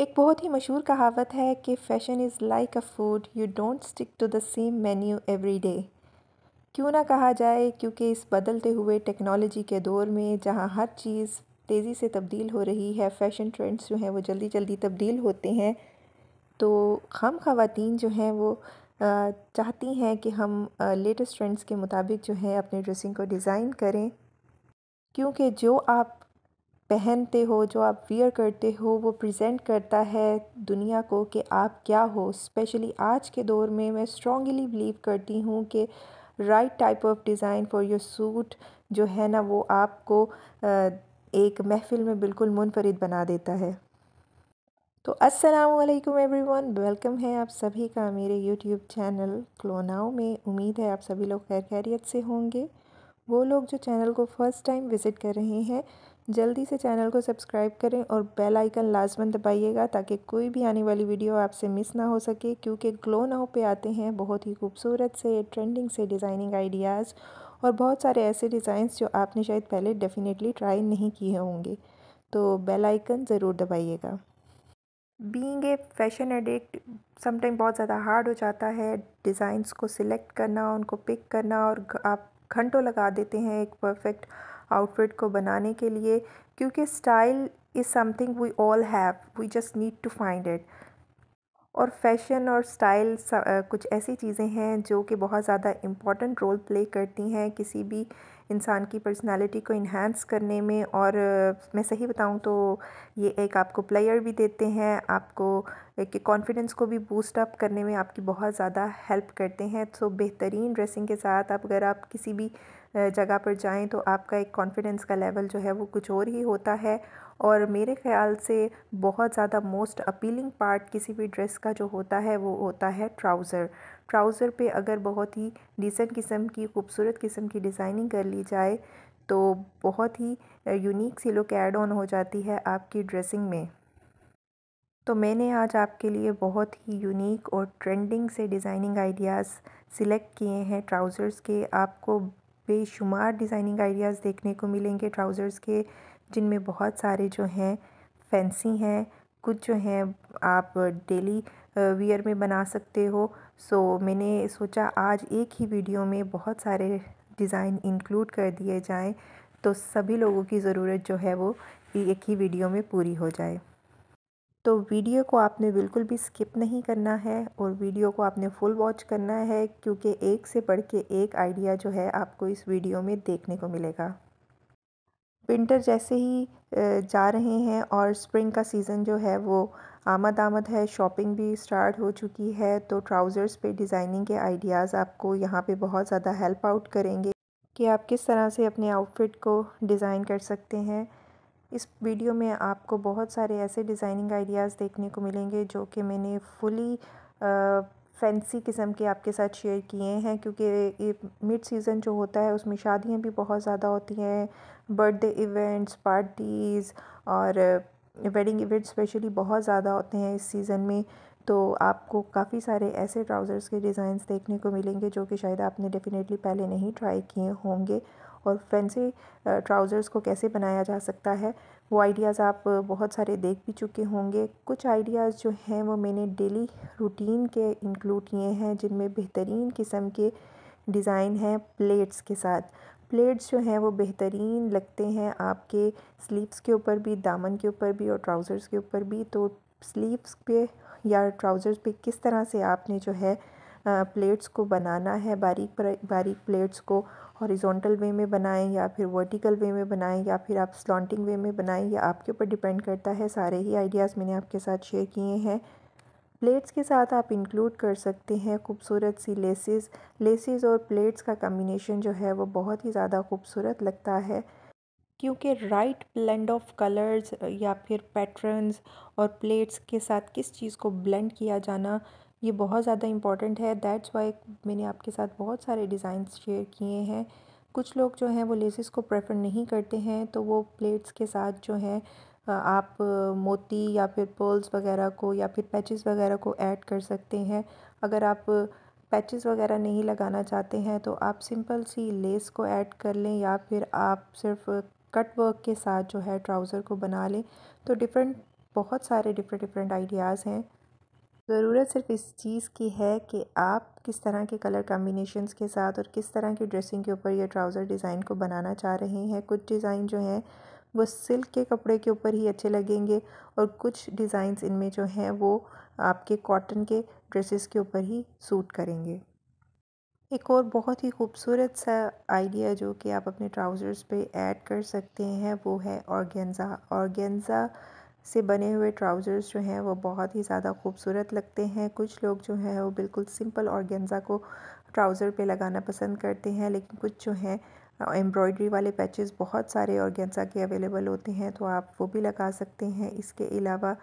एक बहुत ही मशहूर कहावत है कि fashion is like a food you don't stick to the same menu every day क्यों ना कहा जाए क्योंकि इस बदलते हुए टेक्नोलॉजी के दौर में जहाँ हर चीज़ तेज़ी से तब्दील हो रही है फ़ैशन ट्रेंड्स जो हैं वो जल्दी जल्दी तब्दील होते हैं तो हम खातन जो हैं वो चाहती हैं कि हम लेटेस्ट ट्रेंड्स के मुताबिक जो है अपने ड्रेसिंग को डिज़ाइन करें क्योंकि जो आप पहनते हो जो आप वियर करते हो वो प्रेजेंट करता है दुनिया को कि आप क्या हो स्पेशली आज के दौर में मैं स्ट्रॉन्गली बिलीव करती हूँ कि right type of design for your suit जो है ना वो आपको एक महफिल में बिल्कुल मुनफरद बना देता है तो अस्सलाम वालेकुम एवरीवन वेलकम है आप सभी का मेरे यूट्यूब चैनल क्लोनाओ में उम्मीद है आप सभी लोग खैर खैरियत से होंगे वो लोग जो चैनल को फ़र्स्ट टाइम विज़िट कर रहे हैं जल्दी से चैनल को सब्सक्राइब करें और बेल आइकन लाजमन दबाइएगा ताकि कोई भी आने वाली वीडियो आपसे मिस ना हो सके क्योंकि ग्लो नाव पे आते हैं बहुत ही खूबसूरत से ट्रेंडिंग से डिज़ाइनिंग आइडियाज़ और बहुत सारे ऐसे डिज़ाइंस जो आपने शायद पहले डेफ़िनेटली ट्राई नहीं किए होंगे तो बेल आइकन ज़रूर दबाइएगा being a fashion addict sometime बहुत ज़्यादा हार्ड हो जाता है डिज़ाइंस को सिलेक्ट करना उनको पिक करना और आप घंटों लगा देते हैं एक परफेक्ट आउटफिट को बनाने के लिए क्योंकि style is something we all have we just need to find it और फैशन और स्टाइल कुछ ऐसी चीज़ें हैं जो कि बहुत ज़्यादा इम्पॉर्टेंट रोल प्ले करती हैं किसी भी इंसान की पर्सनालिटी को इन्हांस करने में और मैं सही बताऊं तो ये एक आपको प्लेयर भी देते हैं आपको एक कॉन्फिडेंस को भी बूस्ट अप करने में आपकी बहुत ज़्यादा हेल्प करते हैं तो बेहतरीन ड्रेसिंग के साथ आप अगर आप किसी भी जगह पर जाएं तो आपका एक कॉन्फिडेंस का लेवल जो है वो कुछ और ही होता है और मेरे ख्याल से बहुत ज़्यादा मोस्ट अपीलिंग पार्ट किसी भी ड्रेस का जो होता है वो होता है ट्राउज़र ट्राउज़र पे अगर बहुत ही डिसेंट किस्म की खूबसूरत किस्म की डिज़ाइनिंग कर ली जाए तो बहुत ही यूनिक सी लुक एड ऑन हो जाती है आपकी ड्रेसिंग में तो मैंने आज आपके लिए बहुत ही यूनिक और ट्रेंडिंग से डिज़ाइनिंग आइडियाज़ सिलेक्ट किए हैं ट्राउज़र्स के आपको बेशुमार डिज़ाइनिंग आइडियाज़ देखने को मिलेंगे ट्राउज़र्स के जिनमें बहुत सारे जो हैं फैंसी हैं कुछ जो हैं आप डेली वियर में बना सकते हो सो मैंने सोचा आज एक ही वीडियो में बहुत सारे डिज़ाइन इंक्लूड कर दिए जाएं तो सभी लोगों की ज़रूरत जो है वो एक ही वीडियो में पूरी हो जाए तो वीडियो को आपने बिल्कुल भी स्किप नहीं करना है और वीडियो को आपने फुल वॉच करना है क्योंकि एक से बढ़ के एक आइडिया जो है आपको इस वीडियो में देखने को मिलेगा विंटर जैसे ही जा रहे हैं और स्प्रिंग का सीज़न जो है वो आमद आमद है शॉपिंग भी स्टार्ट हो चुकी है तो ट्राउज़र्स पे डिज़ाइनिंग के आइडियाज़ आपको यहाँ पे बहुत ज़्यादा हेल्प आउट करेंगे कि आप किस तरह से अपने आउटफिट को डिज़ाइन कर सकते हैं इस वीडियो में आपको बहुत सारे ऐसे डिज़ाइनिंग आइडियाज़ देखने को मिलेंगे जो कि मैंने फुली फैंसी किस्म के आपके साथ शेयर किए हैं क्योंकि मिड सीज़न जो होता है उसमें शादियां भी बहुत ज़्यादा होती हैं बर्थडे इवेंट्स पार्टीज़ और वेडिंग इवेंट स्पेशली बहुत ज़्यादा होते हैं इस सीज़न में तो आपको काफ़ी सारे ऐसे ट्राउज़र्स के डिज़ाइंस देखने को मिलेंगे जो कि शायद आपने डेफ़िनेटली पहले नहीं ट्राई किए होंगे और फैंसी ट्राउज़र्स को कैसे बनाया जा सकता है वो आइडियाज़ आप बहुत सारे देख भी चुके होंगे कुछ आइडियाज़ जो हैं वो मैंने डेली रूटीन के इंक्लूड किए हैं जिनमें बेहतरीन किस्म के डिज़ाइन हैं प्लेट्स के साथ प्लेट्स जो हैं वो बेहतरीन लगते हैं आपके स्लीव्स के ऊपर भी दामन के ऊपर भी और ट्राउज़र्स के ऊपर भी तो स्लीव्स पे या ट्राउज़र्स पे किस तरह से आपने जो है प्लेट्स को बनाना है बारीक बारीक प्लेट्स को हॉरिजॉन्टल वे में बनाएं या फिर वर्टिकल वे में बनाएं या फिर आप स्लॉन्टिंग वे में बनाएं या आपके ऊपर डिपेंड करता है सारे ही आइडियाज़ मैंने आपके साथ शेयर किए हैं प्लेट्स के साथ आप इंक्लूड कर सकते हैं खूबसूरत सी लेसेस लेसेस और प्लेट्स का कम्बिनेशन जो है वो बहुत ही ज़्यादा खूबसूरत लगता है क्योंकि राइट ब्लेंड ऑफ कलर्स या फिर पैटर्न्स और प्लेट्स के साथ किस चीज़ को ब्लेंड किया जाना ये बहुत ज़्यादा इम्पॉर्टेंट है दैट्स वाई मैंने आपके साथ बहुत सारे डिज़ाइन शेयर किए हैं कुछ लोग जो हैं वो लेसिस को प्रेफर नहीं करते हैं तो वो प्लेट्स के साथ जो है आप मोती या फिर पर्ल्स वगैरह को या फिर पैचेस वगैरह को ऐड कर सकते हैं अगर आप पैचेस वगैरह नहीं लगाना चाहते हैं तो आप सिंपल सी लेस को ऐड कर लें या फिर आप सिर्फ कट वर्क के साथ जो है ट्राउज़र को बना लें तो डिफरेंट बहुत सारे डिफरेंट डिफरेंट आइडियाज़ हैं ज़रूरत सिर्फ इस चीज़ की है कि आप किस तरह के कलर कम्बिनेशन के साथ और किस तरह की ड्रेसिंग के ऊपर यह ट्राउज़र डिज़ाइन को बनाना चाह रहे हैं कुछ डिज़ाइन जो हैं वो सिल्क के कपड़े के ऊपर ही अच्छे लगेंगे और कुछ डिज़ाइंस इनमें जो हैं वो आपके कॉटन के ड्रेसेस के ऊपर ही सूट करेंगे एक और बहुत ही खूबसूरत सा आइडिया जो कि आप अपने ट्राउज़र्स पे ऐड कर सकते हैं वो है ऑर्गेन्ज़ा ऑर्गेन्ज़ा से बने हुए ट्राउज़र्स जो हैं वो बहुत ही ज़्यादा खूबसूरत लगते हैं कुछ लोग जो हैं वो बिल्कुल सिंपल ऑर्गेन्ज़ा को ट्राउज़र पे लगाना पसंद करते हैं लेकिन कुछ जो हैं एम्ब्रॉयडरी वाले पैचेस बहुत सारे ऑर्गेन्ज़ा के अवेलेबल होते हैं तो आप वो भी लगा सकते हैं इसके अलावा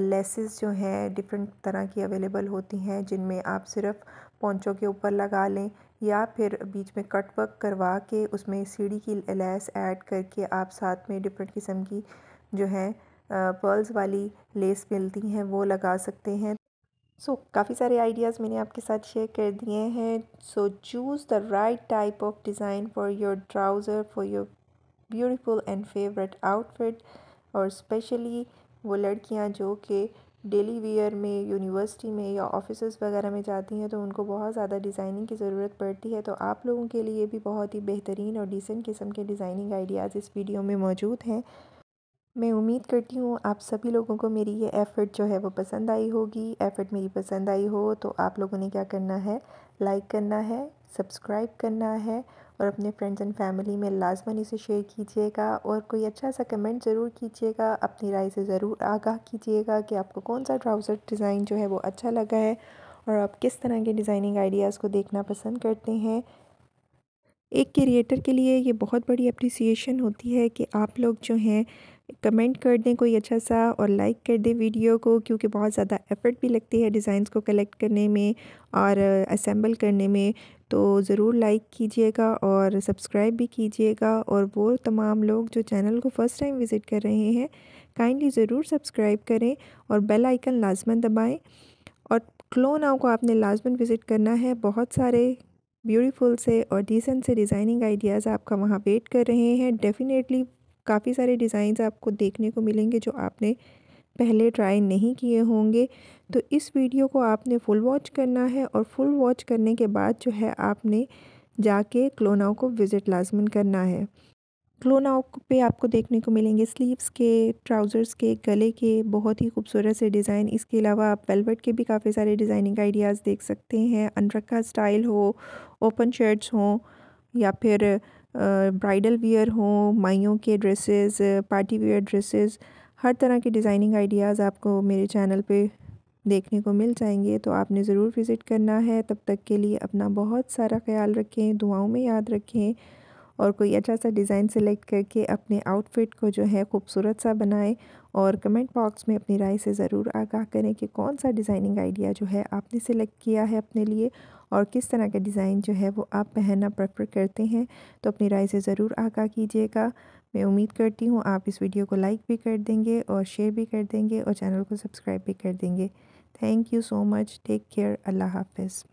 लेसेस जो हैं डिफरेंट तरह की अवेलेबल होती हैं जिनमें आप सिर्फ पोंचों के ऊपर लगा लें या फिर बीच में कट वर्क करवा के उसमें सीढ़ी की लेस ऐड करके आप साथ में डिफरेंट किस्म की जो है पर्ल्स वाली लेस मिलती हैं वो लगा सकते हैं सो so, काफ़ी सारे आइडियाज़ मैंने आपके साथ शेयर कर दिए हैं so choose the right type of design for your trouser for your beautiful and favourite outfit और स्पेशली वो लड़कियां जो कि डेली वेयर में यूनिवर्सिटी में या ऑफिस वगैरह में जाती हैं तो उनको बहुत ज़्यादा डिज़ाइनिंग की ज़रूरत पड़ती है तो आप लोगों के लिए भी बहुत ही बेहतरीन और डिसेंट किस्म के डिज़ाइनिंग आइडियाज़ इस वीडियो में मौजूद हैं मैं उम्मीद करती हूँ आप सभी लोगों को मेरी ये एफ़र्ट जो है वो पसंद आई होगी एफ़र्ट मेरी पसंद आई हो तो आप लोगों ने क्या करना है लाइक करना है सब्सक्राइब करना है और अपने फ्रेंड्स एंड फैमिली में लाजमन इसे शेयर कीजिएगा और कोई अच्छा सा कमेंट ज़रूर कीजिएगा अपनी राय से ज़रूर आगाह कीजिएगा कि आपको कौन सा ट्राउज़र डिज़ाइन जो है वो अच्छा लगा है और आप किस तरह के डिज़ाइनिंग आइडियाज़ को देखना पसंद करते हैं एक क्रिएटर के लिए ये बहुत बड़ी अप्रिसिएशन होती है कि आप लोग जो हैं कमेंट कर दें कोई अच्छा सा और लाइक कर दें वीडियो को क्योंकि बहुत ज़्यादा एफ़र्ट भी लगती है डिज़ाइंस को कलेक्ट करने में और असेंबल करने में तो ज़रूर लाइक कीजिएगा और सब्सक्राइब भी कीजिएगा और वो तमाम लोग जो चैनल को फ़र्स्ट टाइम विज़िट कर रहे हैं काइंडली ज़रूर सब्सक्राइब करें और बेल आइकन लाजमन दबाएं और क्लो नाव को आपने लाजमन विज़िट करना है बहुत सारे ब्यूटीफुल से और डिसेंट से डिज़ाइनिंग आइडियाज़ आपका वहाँ वेट कर रहे हैं डेफ़िनेटली काफ़ी सारे डिज़ाइंस आपको देखने को मिलेंगे जो आपने पहले ट्राई नहीं किए होंगे तो इस वीडियो को आपने फुल वॉच करना है और फुल वॉच करने के बाद जो है आपने जाके क्लोनाओ को विज़िट लाजमन करना है क्लोनाओ पे आपको देखने को मिलेंगे स्लीव्स के ट्राउज़र्स के गले के बहुत ही खूबसूरत से डिज़ाइन इसके अलावा आप वेलवेट के भी काफ़ी सारे डिज़ाइनिंग आइडियाज़ देख सकते हैं अनरखा स्टाइल हो ओपन शर्ट्स हों या फिर ब्राइडल वियर हों माइयों के ड्रेसेस पार्टी वियर ड्रेसेस हर तरह के डिज़ाइनिंग आइडियाज़ आपको मेरे चैनल पे देखने को मिल जाएंगे तो आपने ज़रूर विज़िट करना है तब तक के लिए अपना बहुत सारा ख्याल रखें दुआओं में याद रखें और कोई अच्छा सा डिज़ाइन सेलेक्ट करके अपने आउटफिट को जो है खूबसूरत सा बनाएं और कमेंट बॉक्स में अपनी राय से ज़रूर आगाह करें कि कौन सा डिज़ाइनिंग आइडिया जो है आपने सेलेक्ट किया है अपने लिए और किस तरह का डिज़ाइन जो है वो आप पहनना प्रेफर करते हैं तो अपनी राय से ज़रूर आगा कीजिएगा मैं उम्मीद करती हूँ आप इस वीडियो को लाइक भी कर देंगे और शेयर भी कर देंगे और चैनल को सब्सक्राइब भी कर देंगे thank you so much take care अल्लाह हाफिज़